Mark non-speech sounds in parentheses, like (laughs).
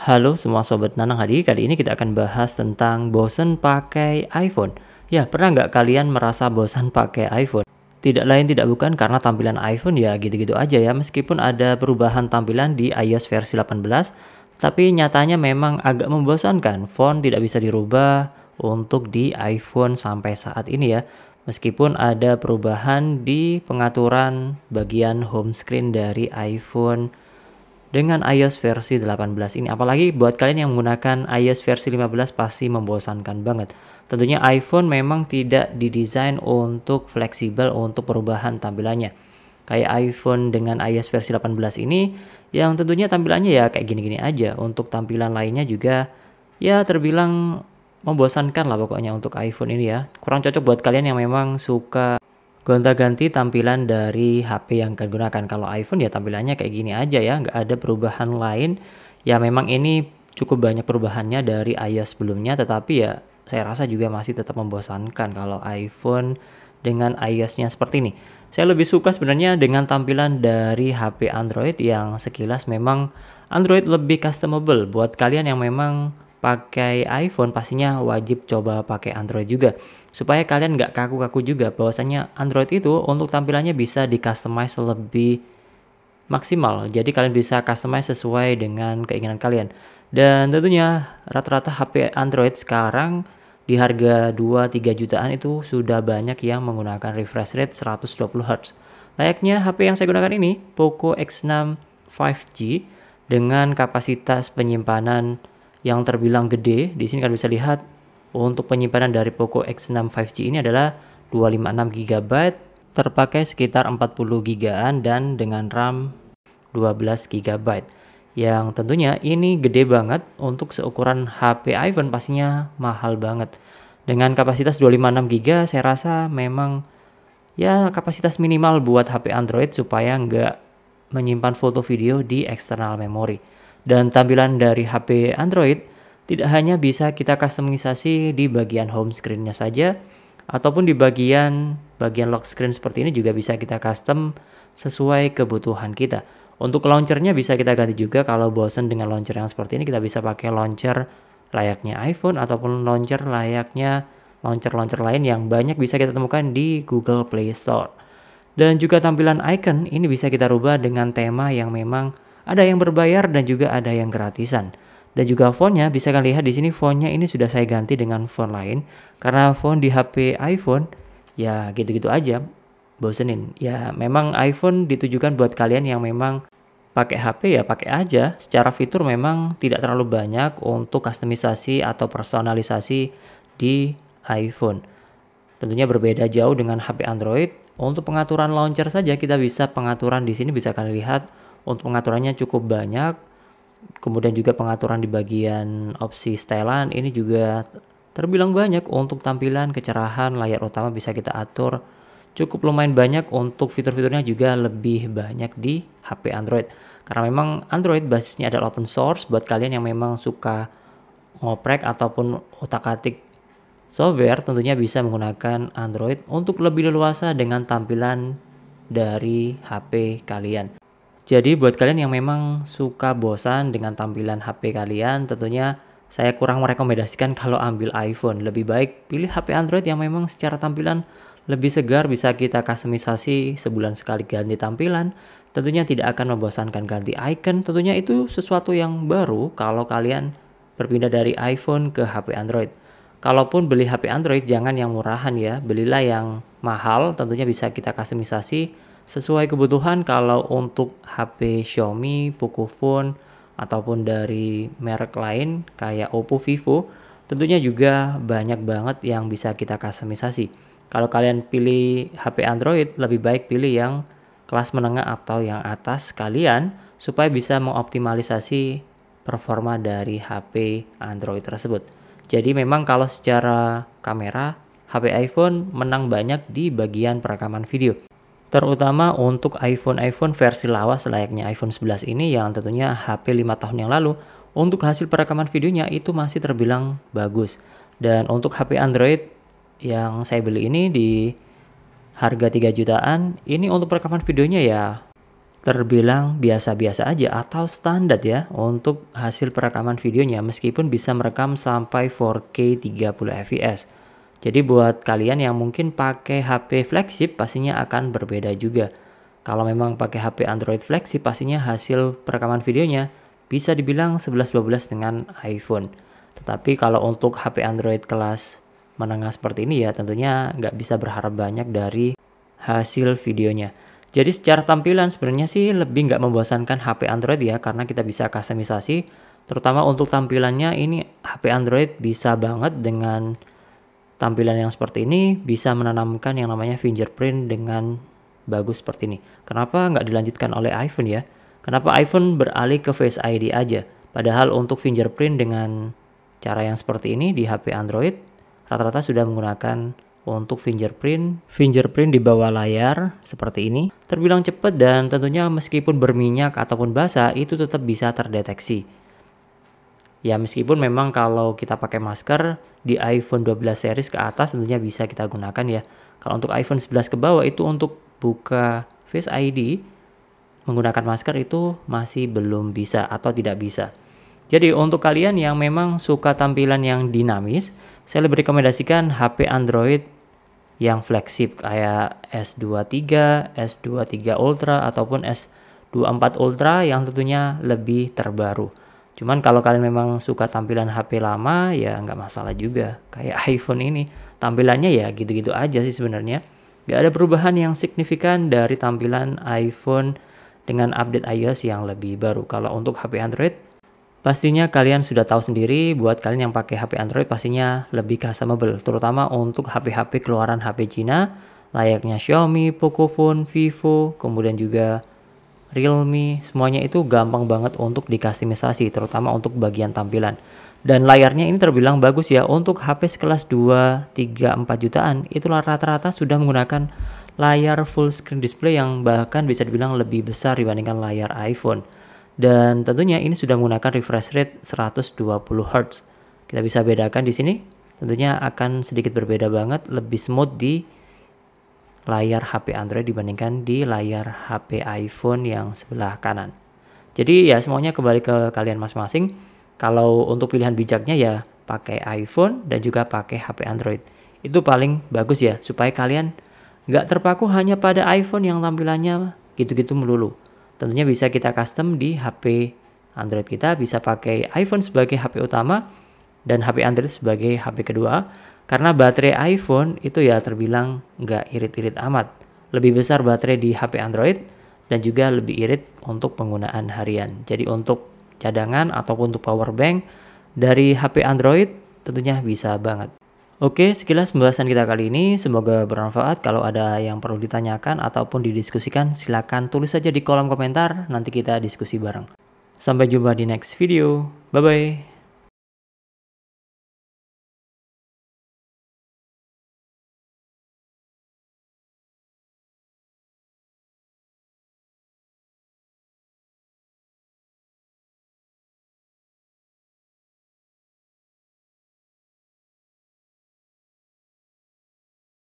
Halo semua sobat Nanang Hadi, kali ini kita akan bahas tentang bosen pakai iPhone. Ya, pernah nggak kalian merasa bosan pakai iPhone? Tidak lain tidak bukan karena tampilan iPhone ya gitu-gitu aja ya, meskipun ada perubahan tampilan di iOS versi 18, tapi nyatanya memang agak membosankan. Font tidak bisa dirubah untuk di iPhone sampai saat ini ya. Meskipun ada perubahan di pengaturan bagian home screen dari iPhone dengan iOS versi 18 ini. Apalagi buat kalian yang menggunakan iOS versi 15 pasti membosankan banget. Tentunya iPhone memang tidak didesain untuk fleksibel untuk perubahan tampilannya. Kayak iPhone dengan iOS versi 18 ini yang tentunya tampilannya ya kayak gini-gini aja. Untuk tampilan lainnya juga ya terbilang membosankan lah pokoknya untuk iPhone ini ya. Kurang cocok buat kalian yang memang suka gonta-ganti tampilan dari HP yang kalian gunakan. Kalau iPhone ya tampilannya kayak gini aja ya, nggak ada perubahan lain. Ya memang ini cukup banyak perubahannya dari iOS sebelumnya, tetapi ya saya rasa juga masih tetap membosankan kalau iPhone dengan iOS-nya seperti ini. Saya lebih suka sebenarnya dengan tampilan dari HP Android yang sekilas memang Android lebih customable. Buat kalian yang memang pakai iPhone pastinya wajib coba pakai Android juga supaya kalian nggak kaku-kaku juga bahwasanya Android itu untuk tampilannya bisa di customize lebih maksimal jadi kalian bisa customize sesuai dengan keinginan kalian dan tentunya rata-rata HP Android sekarang di harga 2-3 jutaan itu sudah banyak yang menggunakan refresh rate 120Hz. Layaknya HP yang saya gunakan ini, Poco X6 5G dengan kapasitas penyimpanan yang terbilang gede. Di sini kalian bisa lihat untuk penyimpanan dari Poco X6 5G ini adalah 256 GB terpakai sekitar 40 gigaan dan dengan RAM 12 GB yang tentunya ini gede banget untuk seukuran HP iPhone pastinya mahal banget dengan kapasitas 256 GB saya rasa memang ya kapasitas minimal buat HP Android supaya nggak menyimpan foto video di eksternal memori. dan tampilan dari HP Android tidak hanya bisa kita customisasi di bagian home screen-nya saja, ataupun di bagian bagian lock screen seperti ini juga bisa kita custom sesuai kebutuhan kita. Untuk launchernya bisa kita ganti juga kalau bosen dengan launcher yang seperti ini kita bisa pakai launcher layaknya iPhone ataupun launcher layaknya launcher-launcher lain yang banyak bisa kita temukan di Google Play Store. Dan juga tampilan icon ini bisa kita rubah dengan tema yang memang ada yang berbayar dan juga ada yang gratisan dan juga fontnya bisa kalian lihat di sini fontnya ini sudah saya ganti dengan font lain karena font di HP iPhone ya gitu-gitu aja bosenin ya memang iPhone ditujukan buat kalian yang memang pakai HP ya pakai aja secara fitur memang tidak terlalu banyak untuk kustomisasi atau personalisasi di iPhone tentunya berbeda jauh dengan HP Android untuk pengaturan launcher saja kita bisa pengaturan di sini bisa kalian lihat untuk pengaturannya cukup banyak kemudian juga pengaturan di bagian opsi setelan ini juga terbilang banyak untuk tampilan kecerahan layar utama bisa kita atur cukup lumayan banyak untuk fitur-fiturnya juga lebih banyak di HP Android karena memang Android basisnya adalah open source buat kalian yang memang suka ngoprek ataupun otak-atik software tentunya bisa menggunakan Android untuk lebih leluasa dengan tampilan dari HP kalian jadi buat kalian yang memang suka bosan dengan tampilan HP kalian, tentunya saya kurang merekomendasikan kalau ambil iPhone. Lebih baik pilih HP Android yang memang secara tampilan lebih segar, bisa kita customisasi sebulan sekali ganti tampilan. Tentunya tidak akan membosankan ganti icon. Tentunya itu sesuatu yang baru kalau kalian berpindah dari iPhone ke HP Android. Kalaupun beli HP Android jangan yang murahan ya, belilah yang mahal tentunya bisa kita customisasi sesuai kebutuhan kalau untuk HP Xiaomi, Pocophone ataupun dari merek lain kayak Oppo, Vivo tentunya juga banyak banget yang bisa kita customisasi. Kalau kalian pilih HP Android lebih baik pilih yang kelas menengah atau yang atas kalian supaya bisa mengoptimalisasi performa dari HP Android tersebut. Jadi memang kalau secara kamera HP iPhone menang banyak di bagian perekaman video terutama untuk iPhone-iPhone versi lawas layaknya iPhone 11 ini yang tentunya HP 5 tahun yang lalu untuk hasil perekaman videonya itu masih terbilang bagus dan untuk HP Android yang saya beli ini di harga 3 jutaan ini untuk perekaman videonya ya terbilang biasa-biasa aja atau standar ya untuk hasil perekaman videonya meskipun bisa merekam sampai 4K 30 fps jadi buat kalian yang mungkin pakai HP flagship pastinya akan berbeda juga. Kalau memang pakai HP Android flagship pastinya hasil perekaman videonya bisa dibilang 11-12 dengan iPhone. Tetapi kalau untuk HP Android kelas menengah seperti ini ya tentunya nggak bisa berharap banyak dari hasil videonya. Jadi secara tampilan sebenarnya sih lebih nggak membosankan HP Android ya karena kita bisa kustomisasi, terutama untuk tampilannya ini HP Android bisa banget dengan tampilan yang seperti ini bisa menanamkan yang namanya fingerprint dengan bagus seperti ini. Kenapa nggak dilanjutkan oleh iPhone ya? Kenapa iPhone beralih ke Face ID aja? Padahal untuk fingerprint dengan cara yang seperti ini di HP Android rata-rata sudah menggunakan untuk fingerprint, fingerprint di bawah layar seperti ini terbilang cepat dan tentunya meskipun berminyak ataupun basah itu tetap bisa terdeteksi. Ya meskipun memang kalau kita pakai masker di iPhone 12 series ke atas tentunya bisa kita gunakan ya. Kalau untuk iPhone 11 ke bawah itu untuk buka Face ID menggunakan masker itu masih belum bisa atau tidak bisa. Jadi untuk kalian yang memang suka tampilan yang dinamis, saya lebih rekomendasikan HP Android yang flagship kayak S23, S23 Ultra ataupun S24 Ultra yang tentunya lebih terbaru. Cuman kalau kalian memang suka tampilan HP lama ya nggak masalah juga. Kayak (laughs) iPhone ini tampilannya ya gitu-gitu aja sih sebenarnya. Nggak ada perubahan yang signifikan dari tampilan iPhone dengan update iOS yang lebih baru. Kalau untuk HP Android Pastinya kalian sudah tahu sendiri buat kalian yang pakai HP Android pastinya lebih customable terutama untuk HP-HP keluaran HP Cina layaknya Xiaomi, Pocophone, Vivo, kemudian juga Realme, semuanya itu gampang banget untuk dikustomisasi, terutama untuk bagian tampilan. Dan layarnya ini terbilang bagus ya, untuk HP sekelas 2, 3, 4 jutaan, itulah rata-rata sudah menggunakan layar full screen display yang bahkan bisa dibilang lebih besar dibandingkan layar iPhone. Dan tentunya ini sudah menggunakan refresh rate 120Hz. Kita bisa bedakan di sini, tentunya akan sedikit berbeda banget, lebih smooth di layar HP Android dibandingkan di layar HP iPhone yang sebelah kanan. Jadi ya semuanya kembali ke kalian masing-masing. Kalau untuk pilihan bijaknya ya pakai iPhone dan juga pakai HP Android. Itu paling bagus ya supaya kalian nggak terpaku hanya pada iPhone yang tampilannya gitu-gitu melulu. Tentunya bisa kita custom di HP Android kita, bisa pakai iPhone sebagai HP utama dan HP Android sebagai HP kedua karena baterai iPhone itu ya terbilang nggak irit-irit amat. Lebih besar baterai di HP Android dan juga lebih irit untuk penggunaan harian. Jadi untuk cadangan ataupun untuk power bank dari HP Android tentunya bisa banget. Oke, sekilas pembahasan kita kali ini. Semoga bermanfaat. Kalau ada yang perlu ditanyakan ataupun didiskusikan, silakan tulis saja di kolom komentar. Nanti kita diskusi bareng. Sampai jumpa di next video. Bye bye.